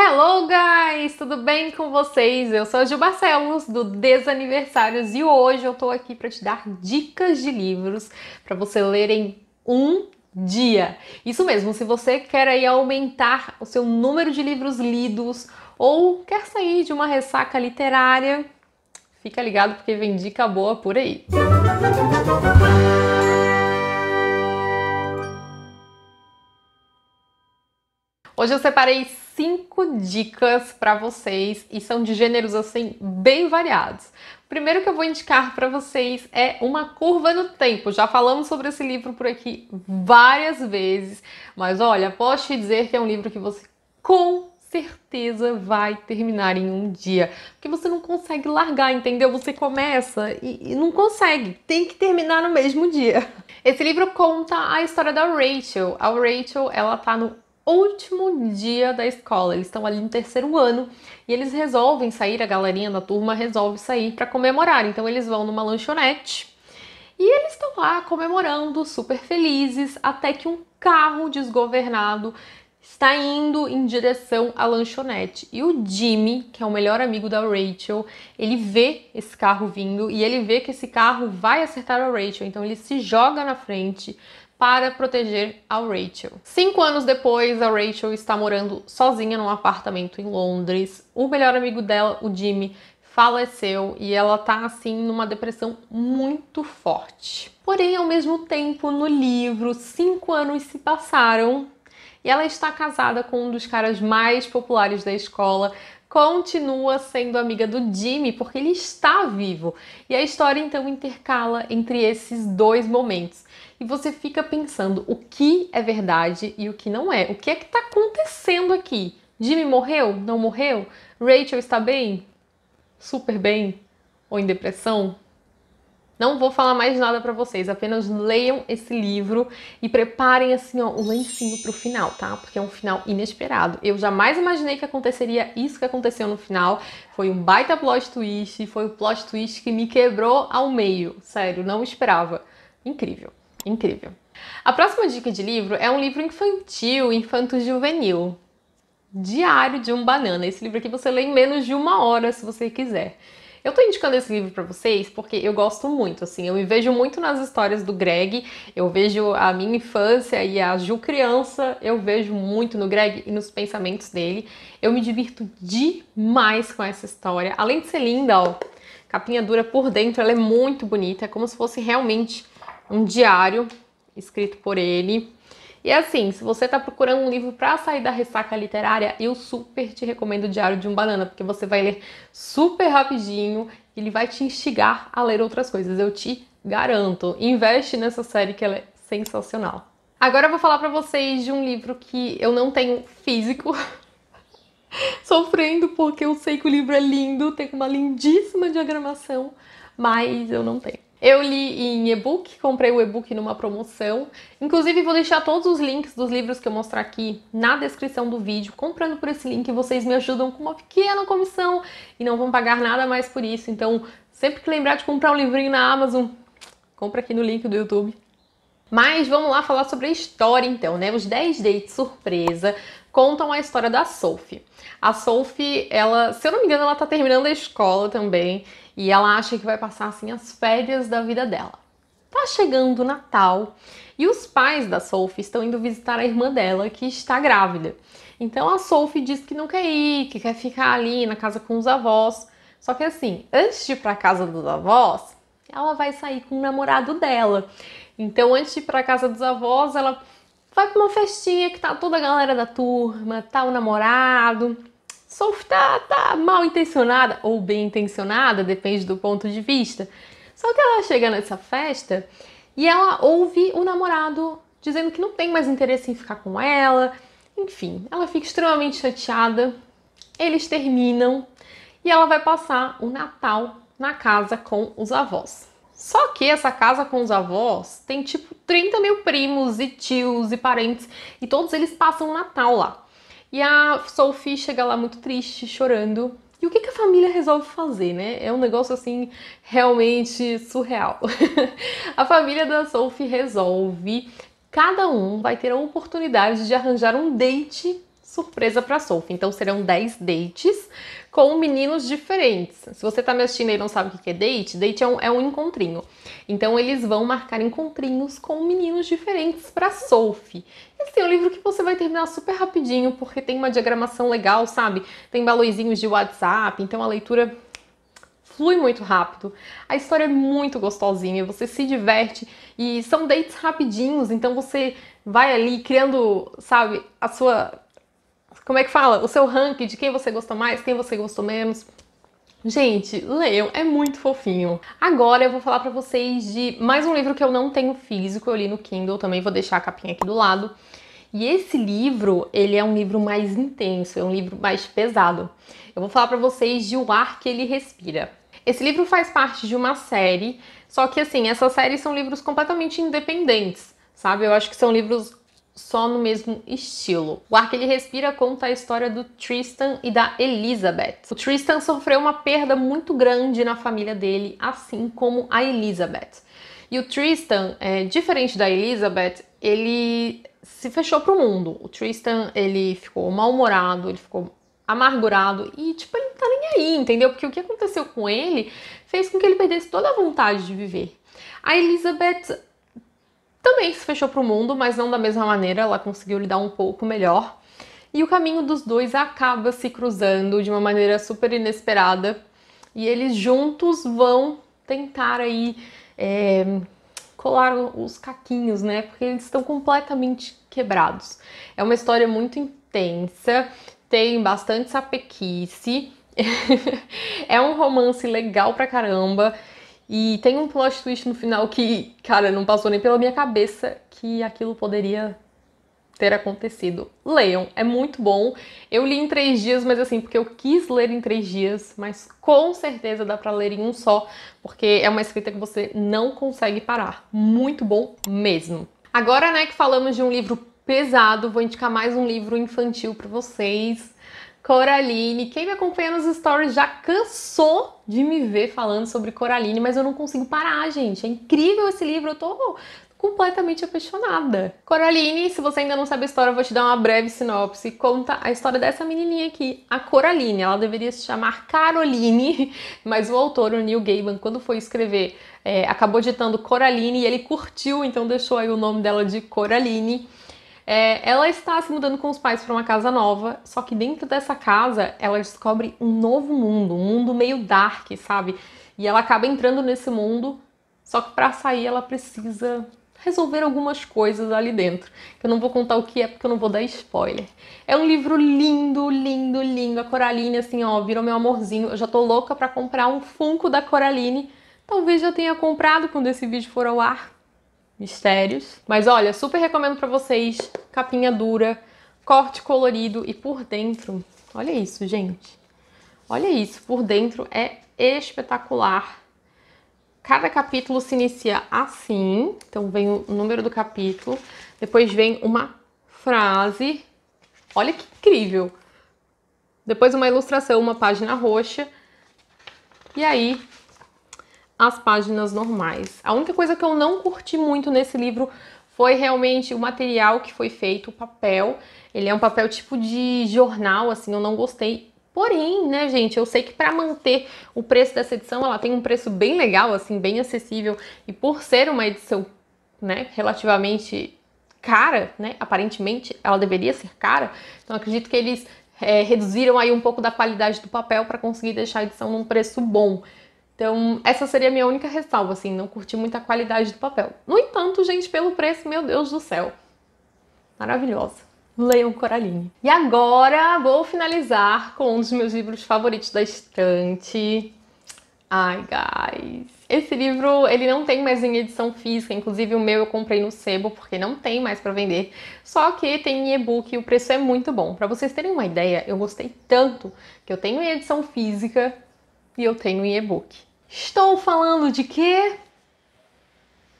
Hello guys, tudo bem com vocês? Eu sou a Gil Barcelos do Desaniversários e hoje eu tô aqui para te dar dicas de livros para você ler em um dia. Isso mesmo, se você quer aí aumentar o seu número de livros lidos ou quer sair de uma ressaca literária, fica ligado porque vem dica boa por aí. Hoje eu separei cinco dicas para vocês e são de gêneros assim bem variados. O primeiro que eu vou indicar para vocês é Uma Curva no Tempo. Já falamos sobre esse livro por aqui várias vezes, mas olha, posso te dizer que é um livro que você com certeza vai terminar em um dia, porque você não consegue largar, entendeu? Você começa e, e, não consegue, tem que terminar no mesmo dia. Esse livro conta a história da Rachel. A Rachel, ela tá no último dia da escola. Eles estão ali no terceiro ano e eles resolvem sair, a galerinha da turma resolve sair para comemorar. Então eles vão numa lanchonete e eles estão lá comemorando, super felizes, até que um carro desgovernado está indo em direção à lanchonete. E o Jimmy, que é o melhor amigo da Rachel, ele vê esse carro vindo e ele vê que esse carro vai acertar a Rachel. Então ele se joga na frente, para proteger a Rachel. Cinco anos depois, a Rachel está morando sozinha num apartamento em Londres. O melhor amigo dela, o Jimmy, faleceu e ela tá assim numa depressão muito forte. Porém, ao mesmo tempo, no livro, cinco anos se passaram e ela está casada com um dos caras mais populares da escola, continua sendo amiga do Jimmy porque ele está vivo. E a história então intercala entre esses dois momentos e você fica pensando o que é verdade e o que não é. O que é que está acontecendo aqui? Jimmy morreu? Não morreu? Rachel está bem? Super bem? Ou em depressão? Não vou falar mais nada para vocês, apenas leiam esse livro e preparem assim, ó, o lencinho pro final, tá? Porque é um final inesperado. Eu jamais imaginei que aconteceria isso que aconteceu no final. Foi um baita plot twist, foi o plot twist que me quebrou ao meio, sério, não esperava. Incrível. Incrível. A próxima dica de livro é um livro infantil, infanto-juvenil. Diário de um Banana. Esse livro aqui você lê em menos de uma hora, se você quiser. Eu tô indicando esse livro para vocês porque eu gosto muito, assim, eu me vejo muito nas histórias do Greg, eu vejo a minha infância e a Ju criança, eu vejo muito no Greg e nos pensamentos dele. Eu me divirto demais com essa história. Além de ser linda, ó, capinha dura por dentro, ela é muito bonita, é como se fosse realmente um diário escrito por ele. E é assim, se você está procurando um livro para sair da ressaca literária, eu super te recomendo o Diário de um Banana, porque você vai ler super rapidinho e ele vai te instigar a ler outras coisas. Eu te garanto. Investe nessa série que ela é sensacional. Agora eu vou falar para vocês de um livro que eu não tenho físico, sofrendo porque eu sei que o livro é lindo, tem uma lindíssima diagramação, mas eu não tenho. Eu li em e-book, comprei o e-book numa promoção. Inclusive, vou deixar todos os links dos livros que eu mostrar aqui na descrição do vídeo. Comprando por esse link, vocês me ajudam com uma pequena comissão e não vão pagar nada mais por isso. Então, sempre que lembrar de comprar um livrinho na Amazon, compra aqui no link do YouTube. Mas vamos lá falar sobre a história então, né? Os 10 dates surpresa contam a história da Sophie. A Sophie, ela, se eu não me engano, ela tá terminando a escola também e ela acha que vai passar assim as férias da vida dela. Tá chegando o Natal e os pais da Sophie estão indo visitar a irmã dela que está grávida. Então a Sophie diz que não quer ir, que quer ficar ali na casa com os avós. Só que assim, antes de ir para casa dos avós, ela vai sair com o namorado dela. Então antes de ir para casa dos avós, ela vai pra uma festinha que tá toda a galera da turma, tá o namorado, só tá, tá mal intencionada ou bem intencionada, depende do ponto de vista. Só que ela chega nessa festa e ela ouve o namorado dizendo que não tem mais interesse em ficar com ela. Enfim, ela fica extremamente chateada. Eles terminam e ela vai passar o Natal na casa com os avós. Só que essa casa com os avós tem tipo 30 mil primos e tios e parentes e todos eles passam o Natal lá. E a Sophie chega lá muito triste, chorando. E o que, que a família resolve fazer, né? É um negócio assim realmente surreal. a família da Sophie resolve, cada um vai ter a oportunidade de arranjar um date surpresa para Sophie. Então serão 10 dates com meninos diferentes. Se você tá me assistindo e não sabe o que é date, date é um, é um encontrinho. Então eles vão marcar encontrinhos com meninos diferentes para Sophie. Esse assim, é um livro que você vai terminar super rapidinho, porque tem uma diagramação legal, sabe? Tem balõezinhos de WhatsApp, então a leitura flui muito rápido. A história é muito gostosinha, você se diverte e são dates rapidinhos, então você vai ali criando, sabe, a sua como é que fala? O seu ranking de quem você gostou mais, quem você gostou menos. Gente, leiam, é muito fofinho. Agora eu vou falar para vocês de mais um livro que eu não tenho físico, eu li no Kindle, também vou deixar a capinha aqui do lado. E esse livro, ele é um livro mais intenso, é um livro mais pesado. Eu vou falar para vocês de O Ar que Ele Respira. Esse livro faz parte de uma série, só que assim, essas séries são livros completamente independentes, sabe? Eu acho que são livros só no mesmo estilo. O ar que ele respira conta a história do Tristan e da Elizabeth. O Tristan sofreu uma perda muito grande na família dele, assim como a Elizabeth. E o Tristan, é, diferente da Elizabeth, ele se fechou pro mundo. O Tristan, ele ficou mal-humorado, ele ficou amargurado e, tipo, ele não tá nem aí, entendeu? Porque o que aconteceu com ele fez com que ele perdesse toda a vontade de viver. A Elizabeth também se fechou para o mundo, mas não da mesma maneira, ela conseguiu lidar um pouco melhor. E o caminho dos dois acaba se cruzando de uma maneira super inesperada e eles juntos vão tentar aí é, colar os caquinhos, né? Porque eles estão completamente quebrados. É uma história muito intensa, tem bastante sapequice. é um romance legal pra caramba. E tem um plot twist no final que, cara, não passou nem pela minha cabeça que aquilo poderia ter acontecido. Leiam, é muito bom. Eu li em três dias, mas assim, porque eu quis ler em três dias, mas com certeza dá para ler em um só, porque é uma escrita que você não consegue parar. Muito bom mesmo. Agora, né, que falamos de um livro pesado, vou indicar mais um livro infantil para vocês. Coraline. Quem me acompanha nos stories já cansou de me ver falando sobre Coraline, mas eu não consigo parar, gente. É incrível esse livro, eu tô completamente apaixonada. Coraline, se você ainda não sabe a história, eu vou te dar uma breve sinopse. Conta a história dessa menininha aqui, a Coraline. Ela deveria se chamar Caroline, mas o autor, o Neil Gaiman, quando foi escrever, é, acabou ditando Coraline e ele curtiu, então deixou aí o nome dela de Coraline. É, ela está se mudando com os pais para uma casa nova, só que dentro dessa casa ela descobre um novo mundo, um mundo meio dark, sabe? E ela acaba entrando nesse mundo, só que para sair ela precisa resolver algumas coisas ali dentro. Eu não vou contar o que é porque eu não vou dar spoiler. É um livro lindo, lindo, lindo. A Coraline, assim, ó, virou meu amorzinho. Eu já tô louca para comprar um Funko da Coraline. Talvez já tenha comprado quando esse vídeo for ao ar mistérios. Mas olha, super recomendo para vocês. Capinha dura, corte colorido e por dentro, olha isso, gente. Olha isso, por dentro é espetacular. Cada capítulo se inicia assim, então vem o número do capítulo, depois vem uma frase. Olha que incrível. Depois uma ilustração, uma página roxa. E aí as páginas normais. A única coisa que eu não curti muito nesse livro foi realmente o material que foi feito, o papel. Ele é um papel tipo de jornal, assim, eu não gostei. Porém, né, gente, eu sei que para manter o preço dessa edição, ela tem um preço bem legal, assim, bem acessível. E por ser uma edição, né, relativamente cara, né, aparentemente ela deveria ser cara. Então acredito que eles é, reduziram aí um pouco da qualidade do papel para conseguir deixar a edição num preço bom. Então, essa seria a minha única ressalva, assim, não curti muito a qualidade do papel. No entanto, gente, pelo preço, meu Deus do céu. Maravilhosa. Leiam Coraline. E agora vou finalizar com um dos meus livros favoritos da estante. Ai, guys. Esse livro, ele não tem mais em edição física, inclusive o meu eu comprei no sebo porque não tem mais para vender. Só que tem em e-book e o preço é muito bom. Para vocês terem uma ideia, eu gostei tanto que eu tenho em edição física e eu tenho em e-book. Estou falando de quê?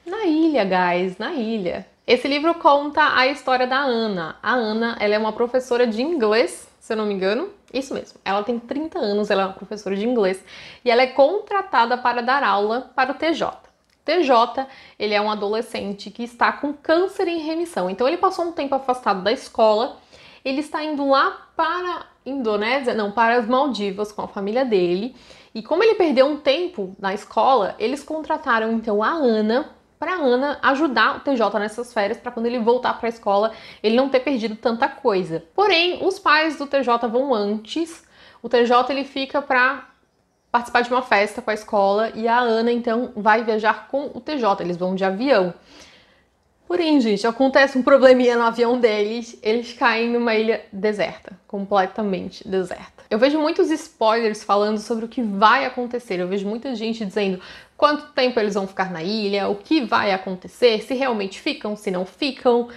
Na ilha, guys, na ilha. Esse livro conta a história da Ana. A Ana, ela é uma professora de inglês, se eu não me engano. Isso mesmo. Ela tem 30 anos, ela é uma professora de inglês e ela é contratada para dar aula para o TJ. TJ, ele é um adolescente que está com câncer em remissão. Então ele passou um tempo afastado da escola. Ele está indo lá para Indonésia, não, para as Maldivas com a família dele e como ele perdeu um tempo na escola, eles contrataram então a Ana para Ana ajudar o TJ nessas férias para quando ele voltar para a escola ele não ter perdido tanta coisa. Porém, os pais do TJ vão antes. O TJ ele fica para participar de uma festa com a escola e a Ana então vai viajar com o TJ, eles vão de avião. Porém, gente, acontece um probleminha no avião deles, eles caem numa ilha deserta, completamente deserta. Eu vejo muitos spoilers falando sobre o que vai acontecer. Eu vejo muita gente dizendo quanto tempo eles vão ficar na ilha, o que vai acontecer, se realmente ficam, se não ficam.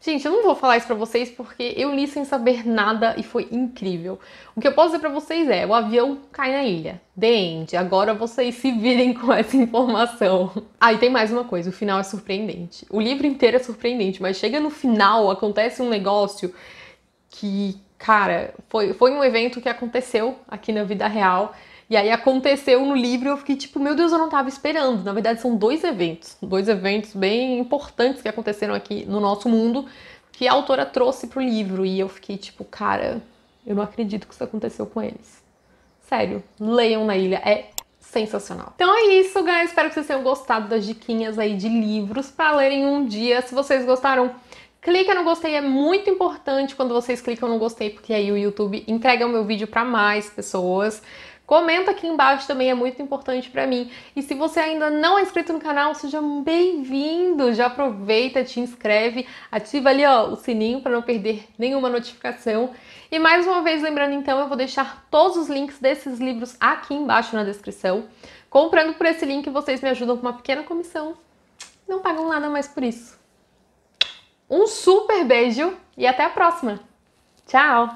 Gente, eu não vou falar isso pra vocês porque eu li sem saber nada e foi incrível. O que eu posso dizer pra vocês é: o avião cai na ilha. Dende, agora vocês se virem com essa informação. Ah, e tem mais uma coisa: o final é surpreendente. O livro inteiro é surpreendente, mas chega no final, acontece um negócio que cara, foi, foi um evento que aconteceu aqui na vida real. E aí aconteceu no livro e eu fiquei tipo, meu Deus, eu não tava esperando. Na verdade, são dois eventos, dois eventos bem importantes que aconteceram aqui no nosso mundo, que a autora trouxe pro livro. E eu fiquei tipo, cara, eu não acredito que isso aconteceu com eles. Sério, leiam na ilha, é sensacional. Então é isso, guys. Espero que vocês tenham gostado das diquinhas aí de livros para lerem um dia. Se vocês gostaram, Clica no gostei é muito importante quando vocês clicam no gostei, porque aí o YouTube entrega o meu vídeo para mais pessoas. Comenta aqui embaixo também, é muito importante para mim. E se você ainda não é inscrito no canal, seja bem-vindo. Já aproveita, te inscreve, ativa ali ó, o sininho para não perder nenhuma notificação. E mais uma vez, lembrando então, eu vou deixar todos os links desses livros aqui embaixo na descrição. Comprando por esse link, vocês me ajudam com uma pequena comissão. Não pagam nada mais por isso. Um super beijo e até a próxima! Tchau!